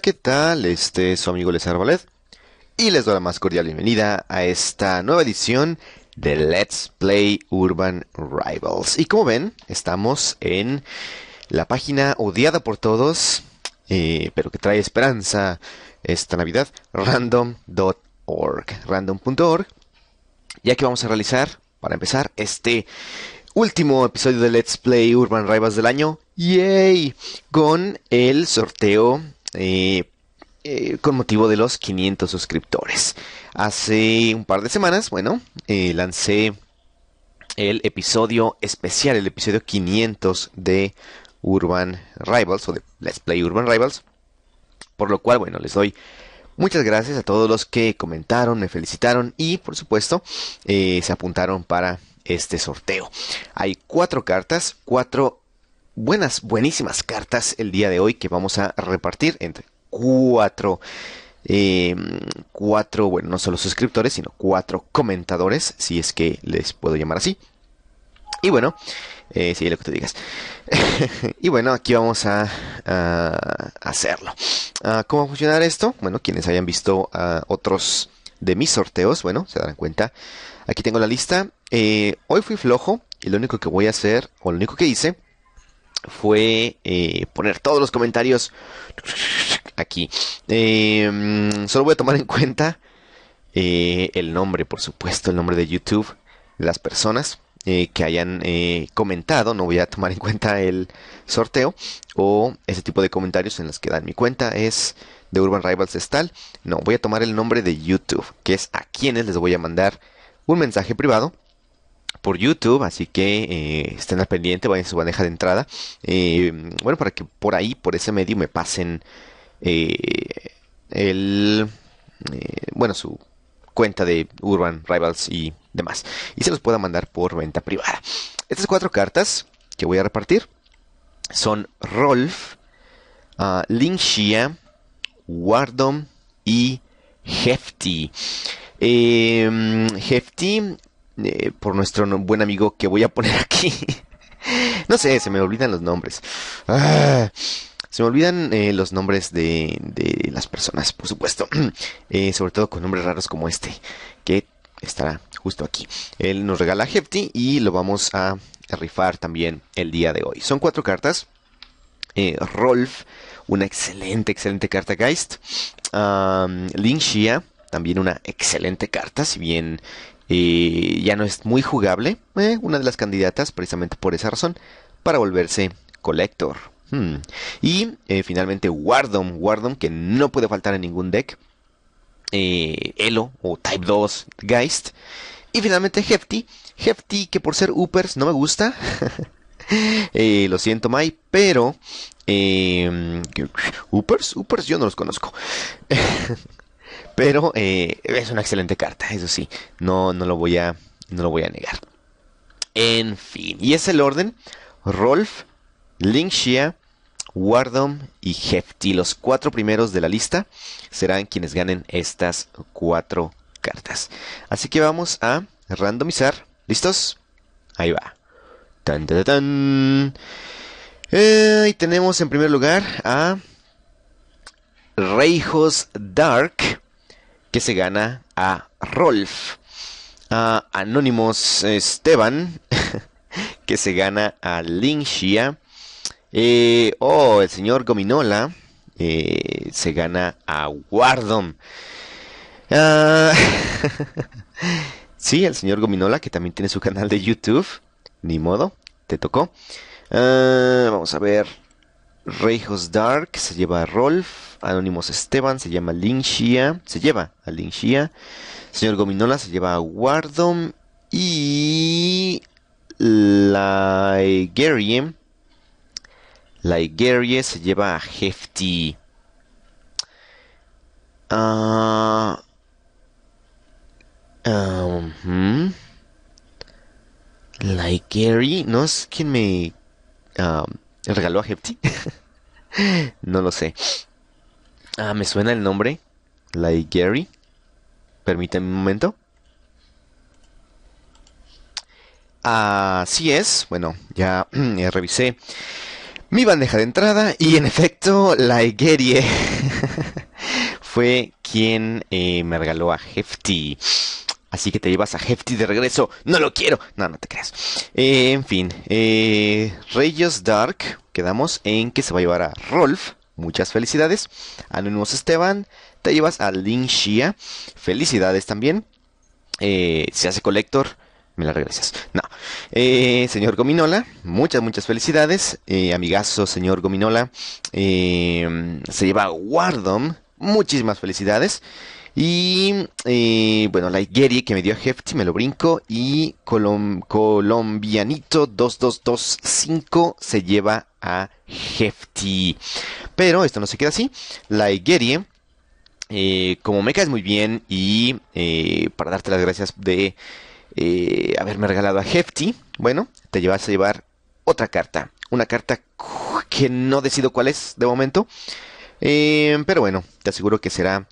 ¿qué tal? Este es su amigo Les Arbalet y les doy la más cordial bienvenida a esta nueva edición de Let's Play Urban Rivals. Y como ven, estamos en la página odiada por todos, eh, pero que trae esperanza esta Navidad, random.org. Random.org. Y aquí vamos a realizar, para empezar, este último episodio de Let's Play Urban Rivals del año. ¡Yay! Con el sorteo eh, eh, con motivo de los 500 suscriptores. Hace un par de semanas, bueno, eh, lancé el episodio especial, el episodio 500 de Urban Rivals o de Let's Play Urban Rivals. Por lo cual, bueno, les doy Muchas gracias a todos los que comentaron, me felicitaron y por supuesto se apuntaron para este sorteo. Hay cuatro cartas, cuatro buenas, buenísimas cartas el día de hoy que vamos a repartir entre cuatro, eh, cuatro, bueno, no solo suscriptores, sino cuatro comentadores, si es que les puedo llamar así. Y bueno, eh, sí, lo que te digas. y bueno, aquí vamos a, hacerlo. Ah, ¿Cómo va a funcionar esto? Bueno, quienes hayan visto ah, otros de mis sorteos, bueno, se darán cuenta. Aquí tengo la lista. Eh, hoy fui flojo y lo único que voy a hacer, o lo único que hice, fue eh, poner todos los comentarios aquí. Eh, solo voy a tomar en cuenta eh, el nombre, por supuesto, el nombre de YouTube, las personas que hayan comentado. No voy a tomar en cuenta el sorteo o ese tipo de comentarios en los que dan mi cuenta es de Urban Rivals es No, voy a tomar el nombre de YouTube, que es a quienes les voy a mandar un mensaje privado por YouTube, así que eh, estén al pendiente, vayan a su bandeja de entrada. Eh, bueno, para que por ahí, por ese medio, me pasen eh, el. bueno, su cuenta de Urban Rivals y demás. Y se los pueda mandar por venta privada. Estas cuatro cartas que voy a repartir son Rolf, uh, ah, Lingxia, Wardom y Hefty. Em, Hefty eh, por nuestro buen amigo que voy a poner aquí. no sé, se me olvidan los nombres. Ah, se me olvidan eh, los nombres de, las personas, por supuesto. Eh, sobre todo con nombres raros como este, que estará justo aquí. Él nos regala Hefty y lo vamos a rifar también el día de hoy. Son cuatro cartas. Rolf, una excelente, excelente carta Geist. Ling también una excelente carta, si bien y ya no es muy jugable, eh, una de las candidatas precisamente por esa razón, para volverse collector. Hmm. Y eh, finalmente Wardom, Wardom que no puede faltar en ningún deck, eh, Elo o Type 2 Geist. Y finalmente Hefty, Hefty que por ser Uppers no me gusta. lo siento, Mai, pero eh, Upers, Upers, yo no los conozco. Pero eh, es una excelente carta, eso sí. No, no, lo voy a, lo voy a negar. En fin. Y es el orden. Rolf, Lingxia, Wardom y Hefty. Los cuatro primeros de la lista serán quienes ganen estas cuatro cartas. Así que vamos a randomizar. ¿Listos? Ahí va. Tan, tan, eh, y tenemos en primer lugar a Reijos Dark, que se gana a Rolf. A Anonymous Esteban, que se gana a Linxia. Eh, oh, el señor Gominola eh, se gana a Wardom. Ah, sí, el señor Gominola, que también tiene su canal de YouTube. Ni modo, te tocó. Ah, vamos a ver. Reijos Dark se lleva a Rolf, Anónimos Esteban se llama Lin se lleva a Lin Señor Gominola se lleva a Wardom y La Laigerie se lleva a Hefty. Ah... uh no es que me... Um, ¿Regaló a Hefty, no lo sé. Ah, me suena el nombre. La Gary. Permítame un momento. Así es. Bueno, ya, revisé mi bandeja de entrada. Y en efecto, la Gary eh, fue quien eh, me regaló a Hefty. Así que te llevas a Hefty de regreso. No lo quiero. No, no te creas. Eh, en fin. Eh, Reyes Dark. Quedamos en que se va a llevar a Rolf. Muchas felicidades. Anonymous Esteban. Te llevas a Lin Shia. Felicidades también. Eh, se hace Collector. Me la regresas. No. señor Gominola, muchas, muchas felicidades. amigazo, señor Gominola. se lleva a Wardom. Muchísimas felicidades. Y eh, bueno, la que me dio Hefty, me lo brinco. Y Colombianito 2225 se lleva a Hefty. Pero esto no se queda así. La eh, como me caes muy bien y eh, para darte las gracias de haberme regalado a Hefty, bueno, te llevas a llevar otra carta. Una carta que no decido cuál es de momento. pero bueno, te aseguro que será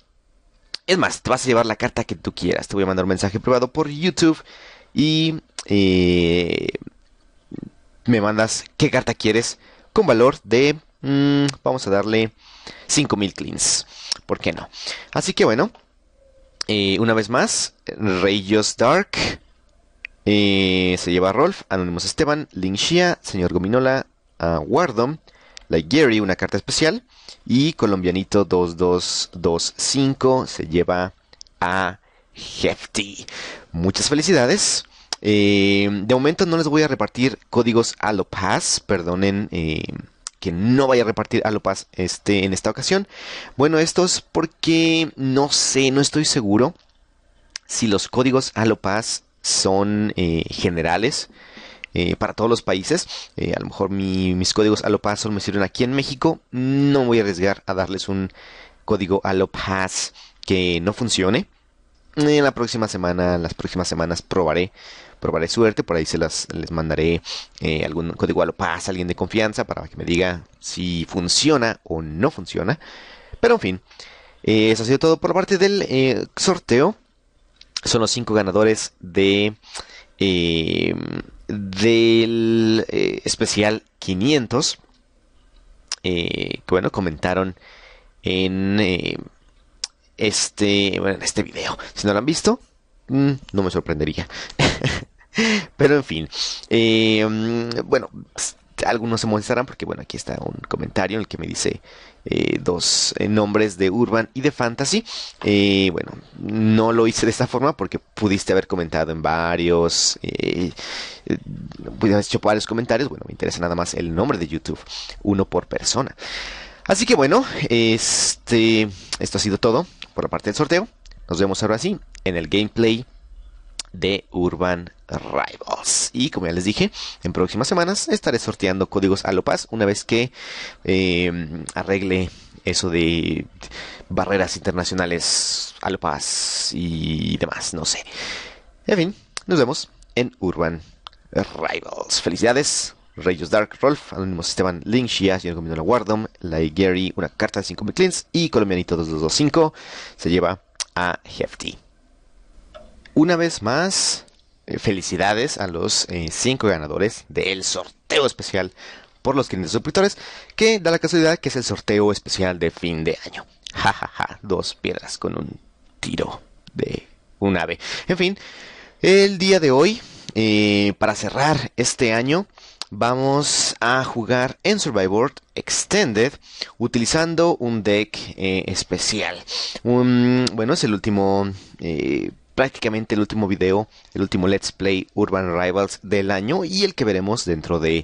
es más, te vas a llevar la carta que tú quieras. Te voy a mandar un mensaje privado por YouTube y eh, me mandas qué carta quieres con valor de... Mm, vamos a darle 5000 cleans. ¿Por qué no? Así que bueno, eh, una vez más, Rayos Dark. Eh, se lleva a Rolf, Anonymous Esteban, Linxia, Señor Gominola, a Wardom, Like Gary, una carta especial. Y Colombianito 2225 se lleva a Hefty. Muchas felicidades. Eh, de momento no les voy a repartir códigos a lo Paz, perdonen eh, que no vaya a repartir a lo este, en esta ocasión. Bueno, esto es porque no sé, no estoy seguro si los códigos a lo Paz son eh, generales eh, para todos los países. Eh, a lo mejor mis códigos Alopaz solo me sirven aquí en México. No voy a arriesgar a darles un código Alopaz. que no funcione. En la próxima semana, las próximas semanas probaré, probaré suerte. Por ahí se las les mandaré eh, algún código Alopaz, a alguien de confianza para que me diga si funciona o no funciona. Pero en fin, eso ha sido todo por parte del sorteo. Son los cinco ganadores de del eh, especial 500, eh, que bueno, comentaron en eh, este, bueno, en este video. Si no lo han visto, mm, no me sorprendería. Pero en fin, mm, bueno, algunos se molestarán porque, bueno, aquí está un comentario en el que me dice eh, dos eh, nombres de Urban y de Fantasy. Eh, bueno, no lo hice de esta forma porque pudiste haber comentado en varios, pudiste haber hecho varios comentarios. Bueno, me interesa nada más el nombre de YouTube, uno por persona. Así que bueno, este, esto ha sido todo por la parte del sorteo. Nos vemos ahora sí en el gameplay de Urban Rivals. Y como ya les dije, en próximas semanas estaré sorteando códigos a Lopaz una vez que em, arregle eso de barreras internacionales a Lopaz y demás, no sé. En fin, nos vemos en Urban Rivals. Felicidades. Rayos Dark, Rolf, anónimo Esteban, Link, Shia, Señor La Wardom, Lai Gary, una carta de 5 McLeans y Colombianito 2225 se lleva a Hefty. Una vez más, eh, felicidades a los 5 eh, ganadores del sorteo especial por los 500 suscriptores, que da la casualidad que es el sorteo especial de fin de año. Ja, ja, ja, dos piedras con un tiro de un ave. En fin, el día de hoy, eh, para cerrar este año, vamos a jugar en Survivor Extended utilizando un deck especial. Un, bueno, es el último prácticamente el último video, el último Let's Play Urban Rivals del año y el que veremos dentro de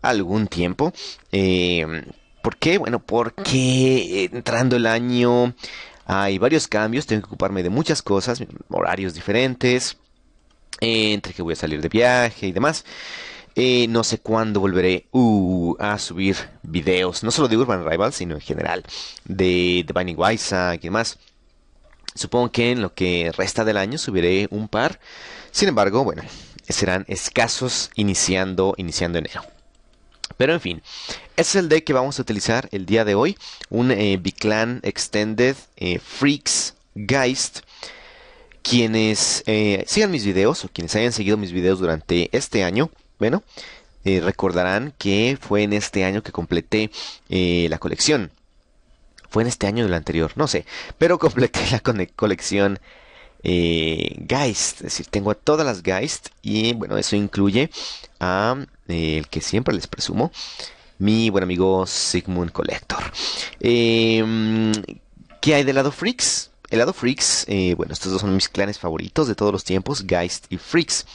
algún tiempo. Em, ¿Por qué? Bueno, porque entrando el año hay varios cambios, tengo que ocuparme de muchas cosas, horarios diferentes, entre que voy a salir de viaje y demás. Eh, no sé cuándo volveré uh, a subir videos, no solo de Urban Rivals, sino en general, de, de Binding y demás. Supongo que en lo que resta del año subiré un par. Sin embargo, bueno, serán escasos iniciando, iniciando enero. Pero en fin, es el deck que vamos a utilizar el día de hoy. Un eh, B-Clan Extended eh, Freaks Geist. Quienes eh, sigan mis videos o quienes hayan seguido mis videos durante este año, bueno, recordarán que fue en este año que completé la colección fue en este año o el anterior, no sé. Pero completé la colección eh, Geist. Es decir, tengo a todas las Geist. Y bueno, eso incluye a eh, el que siempre les presumo. Mi buen amigo Sigmund Collector. Em, ¿Qué hay del lado Freaks? El lado Freaks, eh, bueno, estos dos son mis clanes favoritos de todos los tiempos, Geist y Freaks.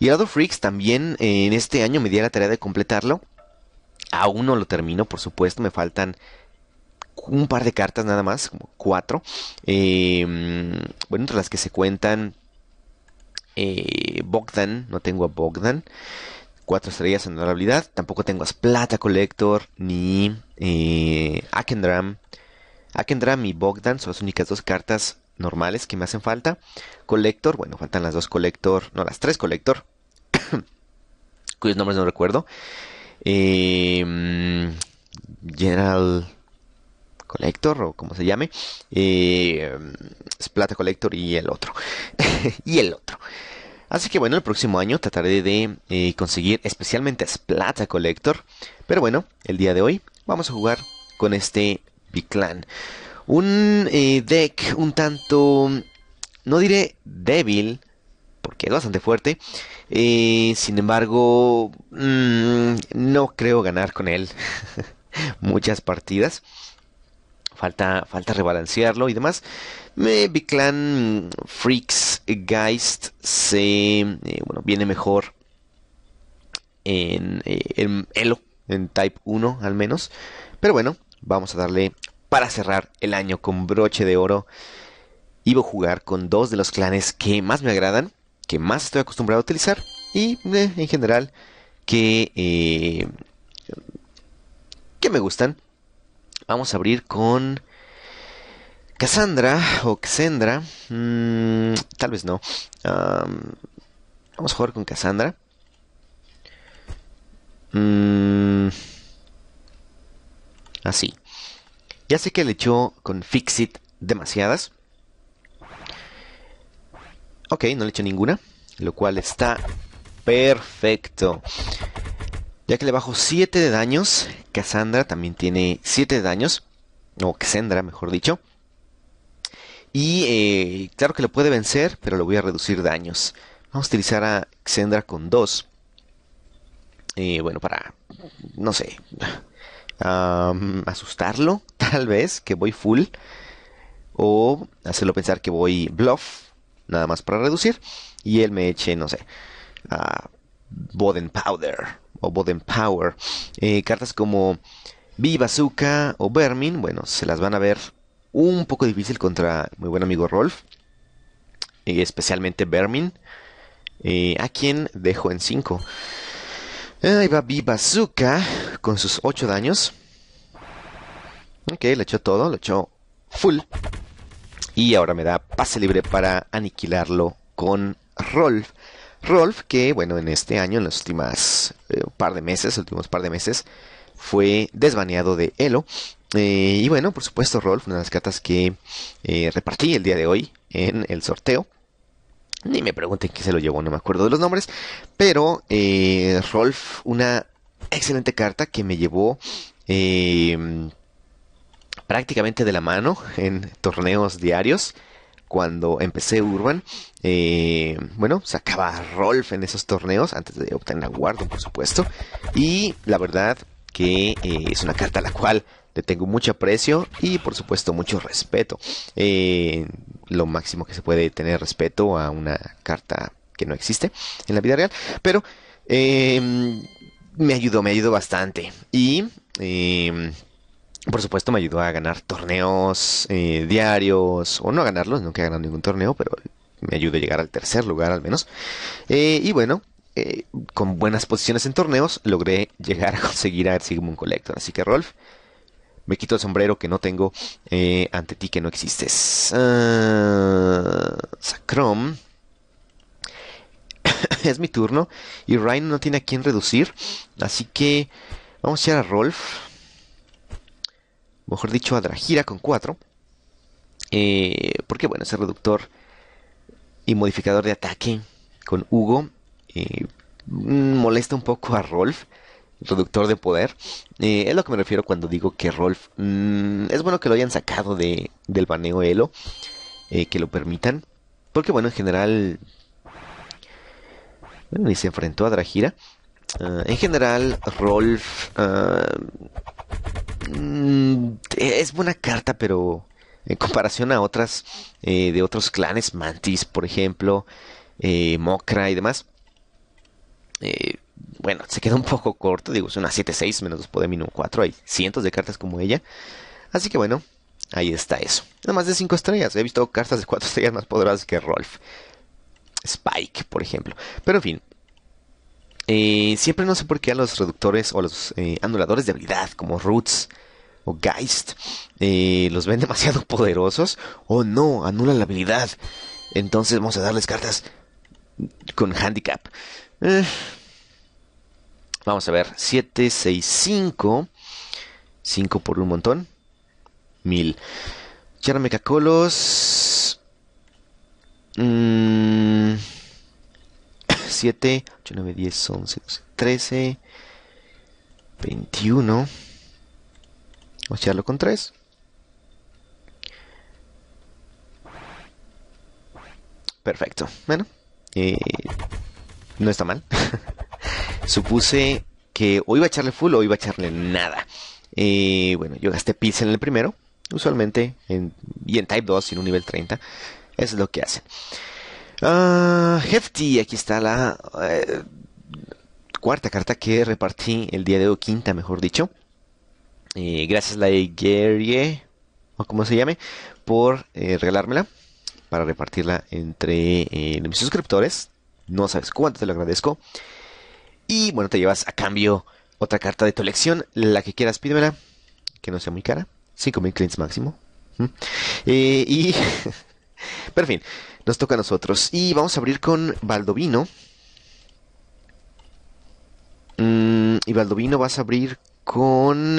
Y el lado Freaks también en este año me di a la tarea de completarlo. Aún no lo termino, por supuesto, me faltan un par de cartas nada más, como cuatro. Eh, bueno, entre las que se cuentan eh, Bogdan, no tengo a Bogdan. Cuatro estrellas en honorabilidad. Tampoco tengo a Splata Collector ni eh, Akendram. Akendram y Bogdan son las únicas dos cartas normales que me hacen falta. Collector, bueno, faltan las dos Collector, no, las tres Collector, cuyos nombres no recuerdo. General Collector o como se llame, eh, Splata Collector y el otro. y el otro. Así que bueno, el próximo año trataré de eh, conseguir especialmente Splata Collector. Pero bueno, el día de hoy vamos a jugar con este clan Un eh, deck un tanto, no diré débil, porque es bastante fuerte. Eh, sin embargo, mm, no creo ganar con él muchas partidas falta, rebalancearlo y demás. Me clan mm, Freaks Geist se, eh, bueno, viene mejor en, eh, en Elo, en Type 1 al menos. Pero bueno, vamos a darle para cerrar el año con broche de oro. Iba a jugar con dos de los clanes que más me agradan, que más estoy acostumbrado a utilizar y eh, en general que me gustan. Vamos a abrir con Cassandra o Cassandra. Mm, tal vez no. vamos a jugar con Cassandra. Mm, así. Ya sé que le echó con Fixit demasiadas. Ok, no le echó ninguna. Lo cual está perfecto. Ya que le bajo 7 de daños. Cassandra también tiene 7 de daños. O Xendra, mejor dicho. Y eh, claro que lo puede vencer, pero lo voy a reducir daños. Vamos a utilizar a Xendra con 2. Eh, bueno, para, no sé, asustarlo, tal vez, que voy full. O hacerlo pensar que voy bluff, nada más para reducir. Y él me eche, no sé, a Boden Powder o Boden Power. Eh, cartas como Viva o Vermin, bueno, se las van a ver un poco difícil contra mi buen amigo Rolf. y eh, especialmente Vermin, eh, a quien dejo en 5. Ahí va Viva con sus 8 daños. Ok, le echó todo, lo echó full. Y ahora me da pase libre para aniquilarlo con Rolf. Rolf, que bueno, en este año, en los últimos eh, par de meses, últimos par de meses, fue desbaneado de Elo. Eh, y bueno, por supuesto, Rolf, una de las cartas que eh, repartí el día de hoy en el sorteo. Ni me pregunten quién se lo llevó, no me acuerdo de los nombres. Pero Rolf, una excelente carta que me llevó prácticamente de la mano en torneos diarios cuando empecé Urban, eh, bueno, sacaba a Rolf en esos torneos antes de obtener a Warden, por supuesto. Y la verdad que eh, es una carta a la cual le tengo mucho aprecio y por supuesto mucho respeto. Eh, lo máximo que se puede tener respeto a una carta que no existe en la vida real, pero me ayudó, me ayudó bastante. Y por supuesto me ayudó a ganar torneos eh, diarios, o no a ganarlos, nunca he ganado ningún torneo, pero me ayudó a llegar al tercer lugar al menos. Eh, y bueno, eh, con buenas posiciones en torneos logré llegar a conseguir a Sigmund Collector. Así que Rolf, me quito el sombrero que no tengo ante ti que no existes. Ah, Sacrom. es mi turno y Ryan no tiene a quién reducir, así que vamos a echar a Rolf mejor dicho, a Dragira con 4. Eh, porque bueno, ese reductor y modificador de ataque con Hugo eh, mm, molesta un poco a Rolf, reductor de poder. Eh, es lo que me refiero cuando digo que Rolf... Mm, es bueno que lo hayan sacado de, del baneo Elo, que lo permitan. Porque bueno, en general... Bueno, y se enfrentó a Dragira. Ah, en general, Rolf ah, Mm, eh, es buena carta, pero en comparación a otras eh, de otros clanes, Mantis, por ejemplo, eh, Mokra y demás, bueno, se queda un poco corto. Digo, es una 7-6 menos 2 poder mínimo 4. Hay cientos de cartas como ella. Así que bueno, ahí está eso. Nada más de 5 estrellas. He visto cartas de 4 estrellas más poderosas que Rolf. Spike, por ejemplo. Pero en fin. siempre no sé por qué a los reductores o los anuladores de habilidad como Roots Geist eh, los ven demasiado poderosos o no, anula la habilidad. Entonces vamos a darles cartas con handicap. Eh, vamos a ver, 7, 6, 5. 5 por un montón. 1000. Charmecacolos. Mmm. 7, 8, 9, 10, 11, 12, 13, 21 echarlo con 3. Perfecto. Bueno, eh, no está mal. Supuse que o iba a echarle full o iba a echarle nada. y eh, bueno, yo gasté pizza en el primero, usualmente, en, y en Type 2 y en un nivel 30. es lo que hace ah, hefty, aquí está la eh, cuarta carta que repartí el día de hoy, quinta mejor dicho. Eh, gracias la Gerie o como se llame, por eh, regalármela para repartirla entre eh, mis suscriptores. No sabes cuánto, te lo agradezco. Y bueno, te llevas a cambio otra carta de tu elección, la que quieras, pídemela, que no sea muy cara, mil clients máximo. y. Pero en fin, nos toca a nosotros. Y vamos a abrir con Baldovino. Mm, y Valdovino vas a abrir con.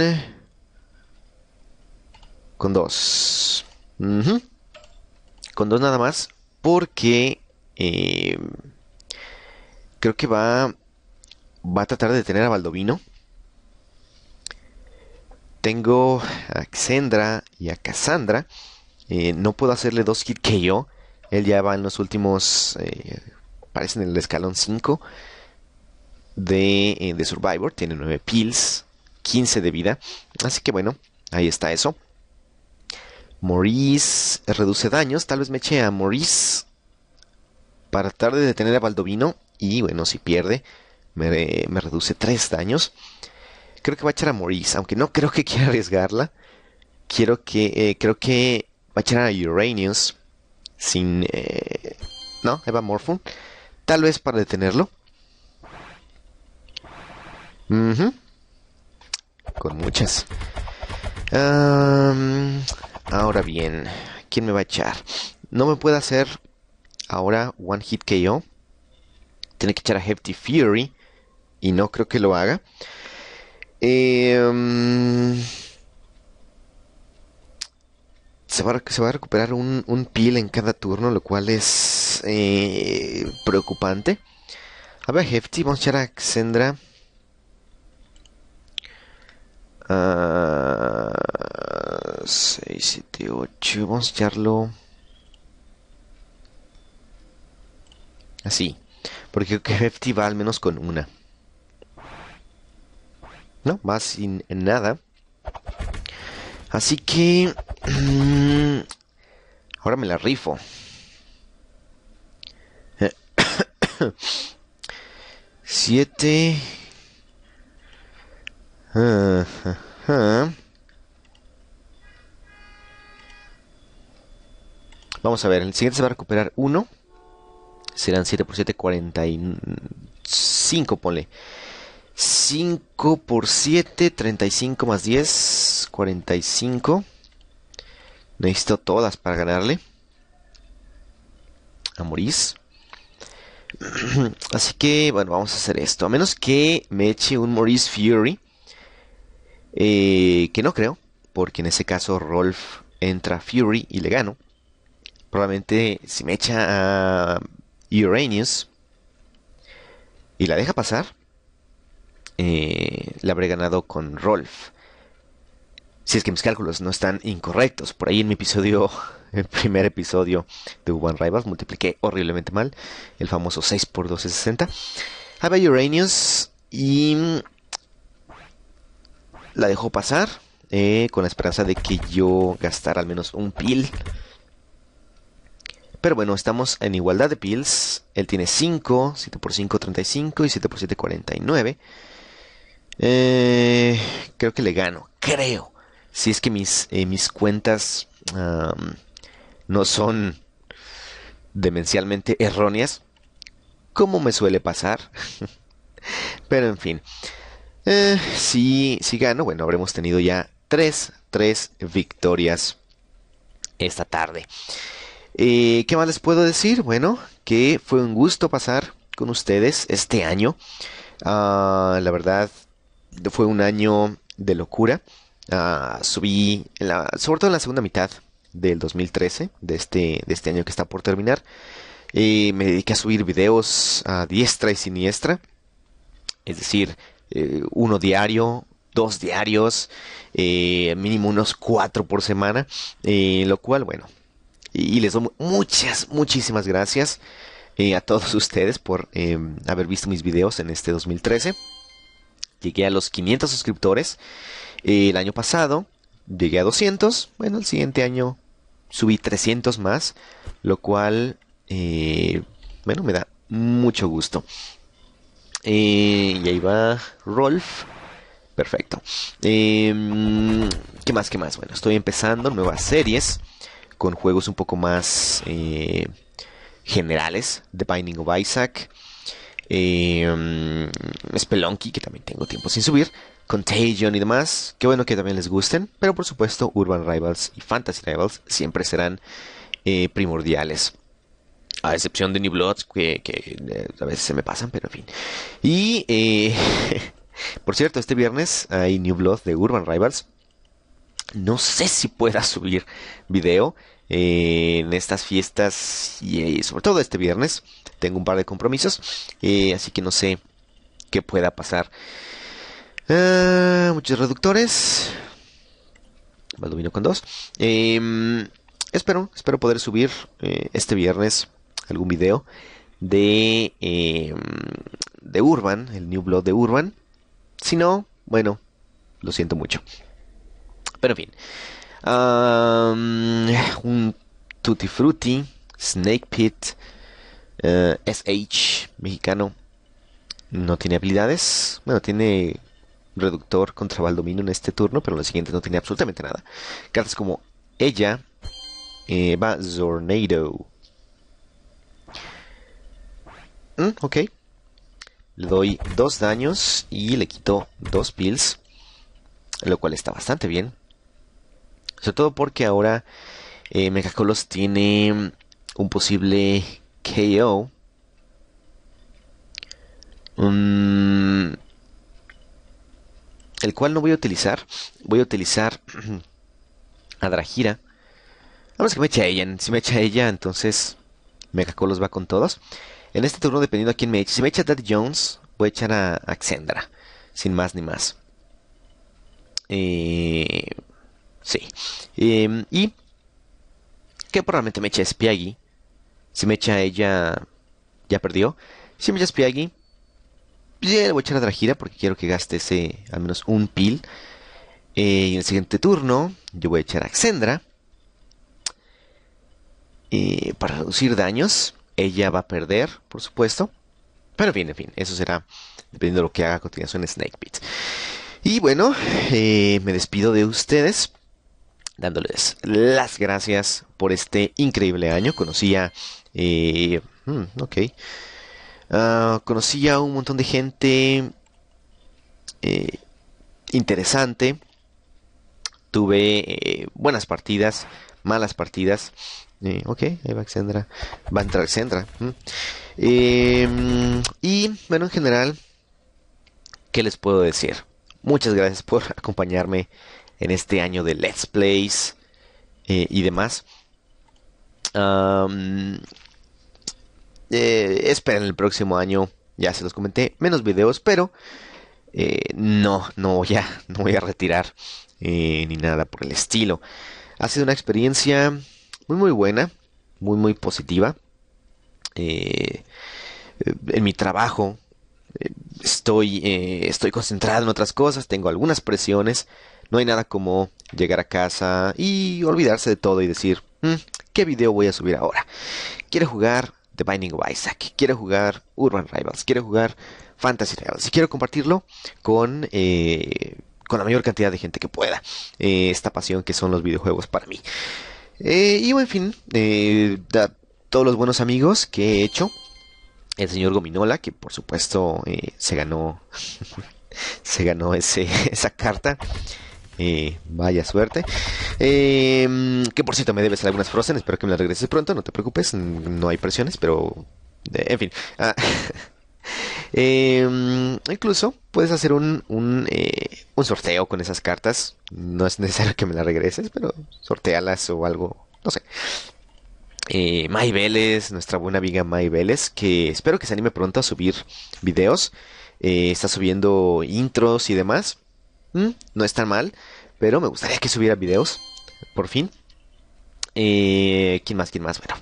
Con dos. Con dos nada más. Porque eh, creo que va, va a tratar de detener a Baldovino. Tengo a Xendra y a Cassandra. Eh, no puedo hacerle dos hit que yo. Él ya va en los últimos. Eh, parece en el escalón 5 de, de Survivor. Tiene 9 pills, 15 de vida. Así que bueno, ahí está eso. Maurice eh, reduce daños. Tal vez me eche a Maurice para tratar de detener a Baldovino. Y bueno, si pierde, me, reduce tres daños. Creo que va a echar a Maurice, aunque no creo que quiera arriesgarla. Quiero que, eh, creo que va a echar a Uranius sin... Eh, no, Eva Morphun. Tal vez para detenerlo. Con muchas. Ahora bien, ¿quién me va a echar? No me puede hacer ahora One Hit KO. Tiene que echar a Hefty Fury. Y no creo que lo haga. Em, se, va, a recuperar un, un, peel en cada turno, lo cual es eh, preocupante. A ver, Hefty, vamos a echar a Xendra. Ah, 6, 7, 8. Vamos a echarlo así. Porque creo que Hefty va al menos con una. No, va sin en nada. Así que... Mm, ahora me la rifo. 7 Uh, uh, Vamos a ver, el siguiente se va a recuperar 1. Serán 7 por 7, 45, ponle. 5 por 7, 35 más 10, 45. Necesito todas para ganarle. A Maurice. Así que, bueno, vamos a hacer esto. A menos que me eche un Maurice Fury. Eh, que no creo. Porque en ese caso Rolf entra Fury y le gano probablemente si me echa a Uranius y la deja pasar, eh, la habré ganado con Rolf. Si es que mis cálculos no están incorrectos. Por ahí en mi episodio, el primer episodio de One Rivals, multipliqué horriblemente mal el famoso 6 por 60. Había Uranius y la dejó pasar eh, con la esperanza de que yo gastara al menos un pil pero bueno, estamos en igualdad de pills. Él tiene 5, 7 por 5, 35 y 7 por 7, 49. Eh, creo que le gano, creo. Si es que mis, eh, mis cuentas no son demencialmente erróneas, como me suele pasar. Pero en fin, eh, si, si gano, bueno, habremos tenido ya 3, 3 victorias esta tarde. Eh, ¿Qué más les puedo decir? Bueno, que fue un gusto pasar con ustedes este año. Ah, la verdad, fue un año de locura. Ah, subí, sobre todo en la segunda mitad del 2013, de este, este año que está por terminar. Eh, me dediqué a subir videos a diestra y siniestra. Es decir, eh, uno diario, dos diarios, mínimo unos cuatro por semana. lo cual, bueno, y, les doy muchas, muchísimas gracias eh, a todos ustedes por eh, haber visto mis videos en este 2013. Llegué a los 500 suscriptores eh, el año pasado. Llegué a 200. Bueno, el siguiente año subí 300 más. Lo cual, bueno, me da mucho gusto. y ahí va Rolf. Perfecto. Em, ¿Qué más? ¿Qué más? Bueno, estoy empezando nuevas series con juegos un poco más eh, generales, The Binding of Isaac, eh, Spelunky, que también tengo tiempo sin subir, Contagion y demás. Qué bueno que también les gusten, pero por supuesto Urban Rivals y Fantasy Rivals siempre serán eh, primordiales. A excepción de New Bloods, que, eh, a veces se me pasan, pero en fin. Y, por cierto, este viernes hay New Blood de Urban Rivals. No sé si pueda subir video eh, en estas fiestas y eh, sobre todo este viernes. Tengo un par de compromisos, eh, así que no sé qué pueda pasar. Ah, muchos reductores. Baldovino con dos. Em, espero, espero poder subir este viernes algún video de, em, de Urban, el new blog de Urban. Si no, bueno, lo siento mucho. Pero en fin. un Tutti Frutti, Snake Pit, SH, eh, mexicano. No tiene habilidades. Bueno, tiene reductor contra Valdomino en este turno, pero en el siguiente no tiene absolutamente nada. Cartas como ella, va Zornado. Mm, ok. Le doy dos daños y le quito dos pills, lo cual está bastante bien. Sobre todo porque ahora eh, tiene un posible KO. el cual no voy a utilizar. Voy a utilizar a Vamos A que me eche a ella. Si me echa ella, entonces Megacolos va con todos. En este turno, dependiendo a quién me eche. Si me echa a Daddy Jones, voy a echar a, a Sin más ni más. Eh, Sí. Em, y que probablemente me eche Spiaggy. Si me echa ella, ya perdió. Si me echa Spiaggy, ya le voy a echar a Dragira porque quiero que gaste ese al menos un pil. Eh, y en el siguiente turno, yo voy a echar a Xendra. Eh, para reducir daños, ella va a perder, por supuesto. Pero bien, en fin, eso será dependiendo de lo que haga a continuación Snake Y bueno, eh, me despido de ustedes dándoles las gracias por este increíble año. Conocía, eh, hmm, ok, ah, a un montón de gente eh, interesante. Tuve eh, buenas partidas, malas partidas. Eh, ok, ahí va Xendra. Va a entrar Xendra. Hmm. Em, y bueno, en general, ¿qué les puedo decir? Muchas gracias por acompañarme en este año de Let's Plays eh, y demás. Eh, esperen el próximo año, ya se los comenté, menos videos, pero eh, no, no voy, a, no voy a retirar ni nada por el estilo. Ha sido una experiencia muy muy buena, muy muy positiva. en mi trabajo estoy, estoy concentrado en otras cosas, tengo algunas presiones, no hay nada como llegar a casa y olvidarse de todo y decir, mm, ¿qué video voy a subir ahora? Quiero jugar The Binding of Isaac, quiero jugar Urban Rivals, quiero jugar Fantasy Rivals y quiero compartirlo con... Eh, con la mayor cantidad de gente que pueda eh, esta pasión que son los videojuegos para mí. Eh, y en fin, todos los buenos amigos que he hecho, el señor Gominola, que por supuesto se ganó, se ganó esa carta. Eh, vaya suerte. Em, que por cierto, me debes algunas Frozen. Espero que me las regreses pronto. No te preocupes. No hay presiones, pero. en fin. Ah, em, incluso puedes hacer eh, un, sorteo con esas cartas. No es necesario que me las regreses, pero sortealas o algo. No sé. Eh, May Vélez, nuestra buena amiga May Vélez, que espero que se anime pronto a subir videos. Eh, está subiendo intros y demás. Mm, no es tan mal, pero me gustaría que subiera videos, por fin. Eh, ¿Quién más? ¿Quién más? Bueno,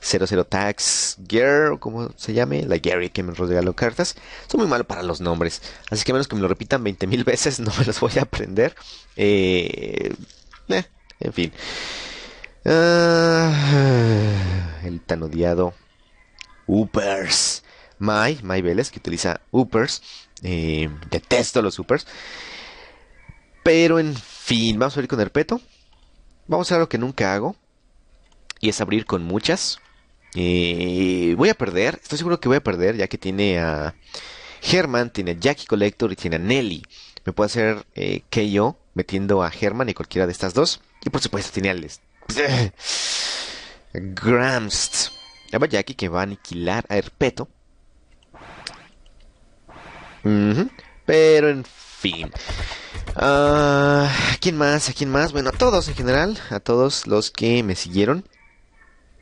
00 Tax Girl, como se llame, la Gary que me rodea las cartas. son muy malo para los nombres, así que menos que me lo repitan 20.000 veces, no me los voy a aprender. Eh, eh, en fin. Ah, el tan odiado Upers. my my Vélez, que utiliza Upers. detesto los Upers. Pero en fin, vamos a abrir con peto... Vamos a hacer lo que nunca hago. Y es abrir con muchas. Y... Eh, voy a perder. Estoy seguro que voy a perder, ya que tiene a Herman, tiene a Jackie Collector y tiene a Nelly. Me puede hacer eh, que KO metiendo a Herman y cualquiera de estas dos. Y por supuesto tiene a al... Gramst. A Jackie que va a aniquilar a Herpeto. Pero en fin. Ah, ¿A quién más? ¿A quién más? Bueno, a todos en general, a todos los que me siguieron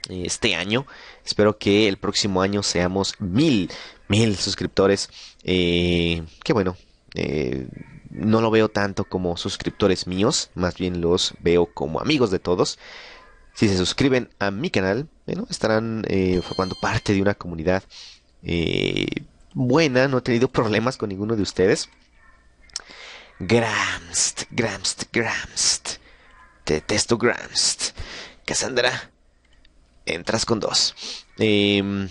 este año. Espero que el próximo año seamos mil, mil suscriptores. Eh, que bueno, eh, no lo veo tanto como suscriptores míos, más bien los veo como amigos de todos. Si se suscriben a mi canal, bueno, estarán eh, formando parte de una comunidad eh, buena. No he tenido problemas con ninguno de ustedes. Gramst, Gramst, Gramst. Te detesto Gramst. Cassandra, entras con dos. Eh,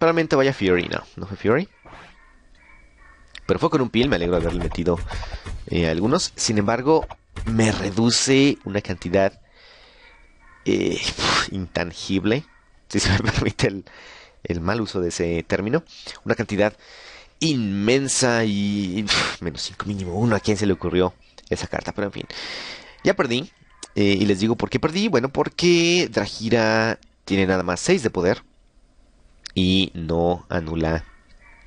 probablemente vaya Fury, ¿no? ¿No fue Fury? Pero fue con un pil, me alegro de haberle metido eh, algunos. Sin embargo, me reduce una cantidad eh, intangible, si se me permite el, el mal uso de ese término, una cantidad inmensa y menos 5 mínimo 1. ¿A quien se le ocurrió esa carta? Pero en fin, ya perdí. Eh, y les digo por qué perdí. Bueno, porque Dragira tiene nada más 6 de poder y no anula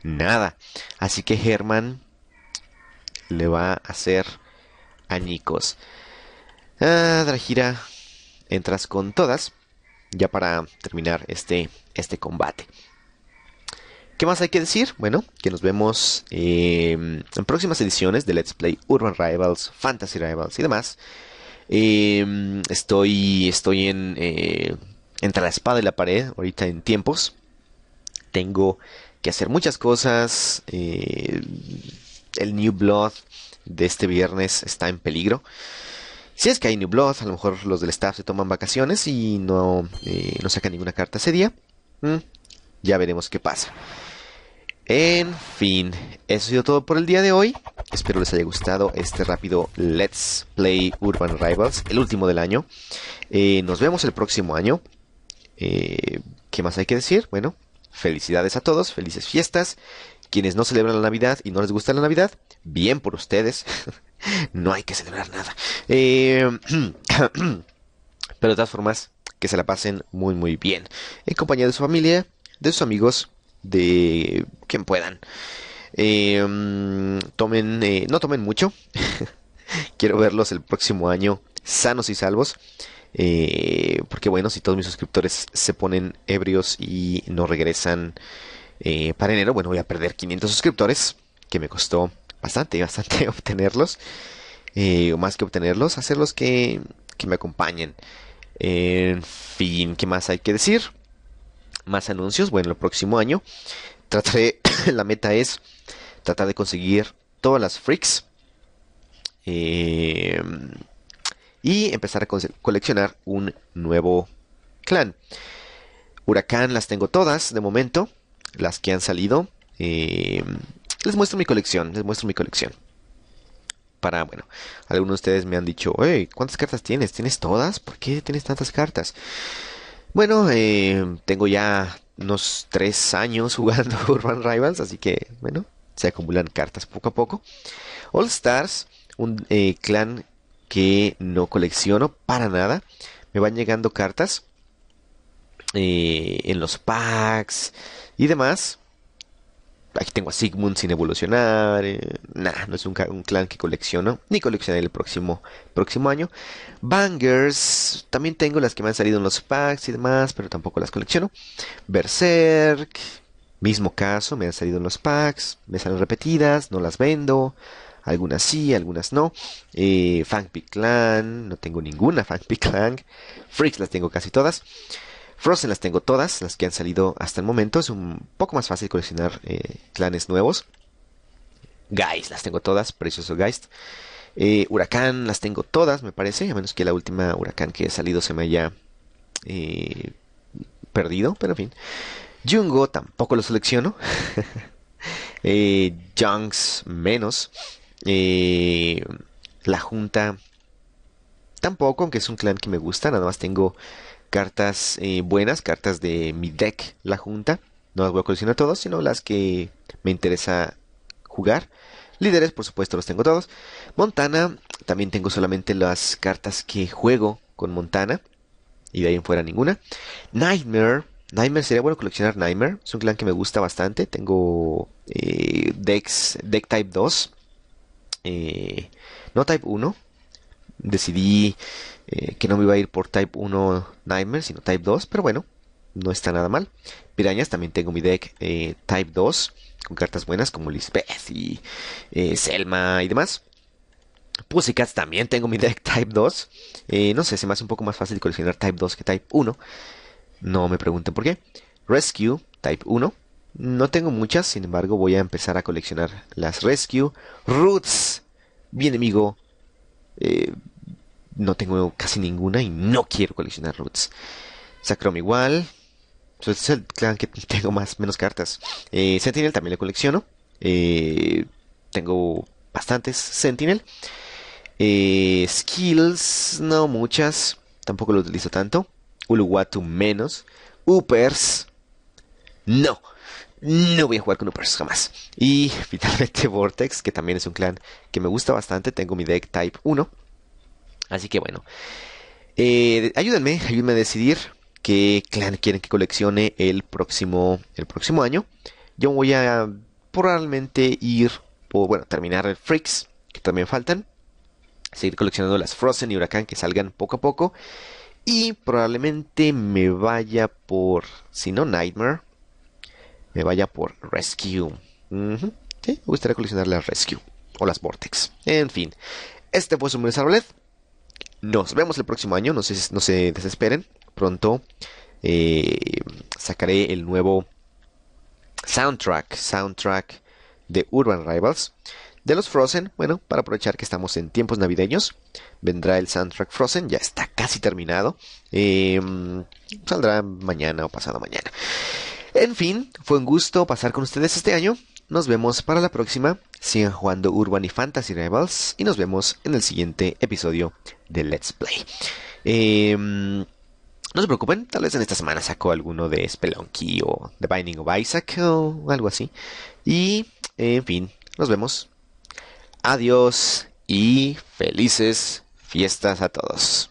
nada. Así que Herman le va a hacer añicos. Ah, Dragira, entras con todas ya para terminar este, este combate. ¿Qué más hay que decir? Bueno, que nos vemos em, en próximas ediciones de Let's Play Urban Rivals, Fantasy Rivals y demás. Em, estoy estoy en, eh, entre la espada y la pared ahorita en tiempos. Tengo que hacer muchas cosas. Eh, el New Blood de este viernes está en peligro. Si es que hay New Blood, a lo mejor los del staff se toman vacaciones y no, eh, no sacan ninguna carta ese día. Mm, ya veremos qué pasa. En fin, eso ha sido todo por el día de hoy. Espero les haya gustado este rápido Let's Play Urban Rivals, el último del año. Eh, nos vemos el próximo año. Eh, ¿Qué más hay que decir? Bueno, felicidades a todos, felices fiestas. Quienes no celebran la Navidad y no les gusta la Navidad, bien por ustedes. no hay que celebrar nada. Eh, pero de todas formas, que se la pasen muy muy bien. En compañía de su familia, de sus amigos, de quien puedan. Eh, tomen, eh, no tomen mucho. Quiero verlos el próximo año sanos y salvos. Eh, porque bueno, si todos mis suscriptores se ponen ebrios y no regresan para enero, bueno, voy a perder 500 suscriptores, que me costó bastante, bastante obtenerlos. o más que obtenerlos, hacerlos que, que me acompañen. En fin, ¿qué más hay que decir? más anuncios. Bueno, el próximo año trataré, la meta es tratar de conseguir todas las freaks em, y empezar a coleccionar un nuevo clan. Huracán las tengo todas de momento, las que han salido. Em, les muestro mi colección, les muestro mi colección. Para, bueno, algunos de ustedes me han dicho, hey, ¿cuántas cartas tienes? ¿Tienes todas? ¿Por qué tienes tantas cartas? Bueno, eh, tengo ya unos tres años jugando Urban Rivals, así que bueno, se acumulan cartas poco a poco. All Stars, un eh, clan que no colecciono para nada. Me van llegando cartas eh, en los packs y demás aquí tengo a Sigmund sin evolucionar. Eh, nada, no es un, clan que colecciono, ni coleccionaré el próximo, próximo año. Bangers, también tengo las que me han salido en los packs y demás, pero tampoco las colecciono. Berserk, mismo caso, me han salido en los packs, me salen repetidas, no las vendo. Algunas sí, algunas no. Eh, Clan, no tengo ninguna Funk Clan. Freaks las tengo casi todas. Frozen las tengo todas, las que han salido hasta el momento. Es un poco más fácil coleccionar eh, clanes nuevos. Guys, las tengo todas, precioso Geist. Eh, huracán, las tengo todas, me parece, a menos que la última Huracán que ha salido se me haya eh, perdido, pero en fin. Jungo tampoco lo selecciono. Junks menos. la Junta tampoco, aunque es un clan que me gusta, nada más tengo cartas eh, buenas, cartas de mi deck, la junta. No las voy a coleccionar todas, sino las que me interesa jugar. Líderes, por supuesto, los tengo todos. Montana, también tengo solamente las cartas que juego con Montana. Y de ahí en fuera ninguna. Nightmare. Nightmare sería bueno coleccionar Nightmare. Es un clan que me gusta bastante. Tengo eh, decks, deck Type 2. Eh, no Type 1. Decidí eh, que no me iba a ir por Type 1 Nightmare, sino Type 2, pero bueno, no está nada mal. Pirañas, también tengo mi deck eh, Type 2, con cartas buenas como Lisbeth y eh, Selma y demás. Pussycats también tengo mi deck Type 2. no sé, se me hace un poco más fácil coleccionar Type 2 que Type 1. No me pregunten por qué. Rescue, Type 1. No tengo muchas, sin embargo voy a empezar a coleccionar las Rescue. Roots, mi enemigo eh, no tengo casi ninguna y no quiero coleccionar roots. Sacrom igual. Este es el clan que tengo más, menos cartas. Eh, Sentinel también lo colecciono. Eh, tengo bastantes Sentinel. Eh, skills, no muchas. Tampoco lo utilizo tanto. Uluwatu menos. Upers. No. No voy a jugar con Upers jamás. Y finalmente Vortex, que también es un clan que me gusta bastante. Tengo mi deck Type 1. Así que bueno, eh, ayúdenme, ayúdenme a decidir qué clan quieren que coleccione el próximo, el próximo año. Yo voy a probablemente ir, por, bueno, terminar el Freaks, que también faltan. Seguir coleccionando las Frozen y Huracán que salgan poco a poco. Y probablemente me vaya por, si no Nightmare, me vaya por Rescue. me gustaría coleccionar las Rescue o las Vortex. En fin, este fue su Arbolet. Nos vemos el próximo año, no se, desesperen. Pronto eh, sacaré el nuevo soundtrack, soundtrack de Urban Rivals. De los Frozen, bueno, para aprovechar que estamos en tiempos navideños, vendrá el soundtrack Frozen, ya está casi terminado. Eh, saldrá mañana o pasado mañana. En fin, fue un gusto pasar con ustedes este año. Nos vemos para la próxima. Sigan jugando Urban y Fantasy Rebels. Y nos vemos en el siguiente episodio de Let's Play. Em, no se preocupen, tal vez en esta semana saco alguno de Spelunky o The Binding of Isaac o algo así. Y, en fin, nos vemos. Adiós y felices fiestas a todos.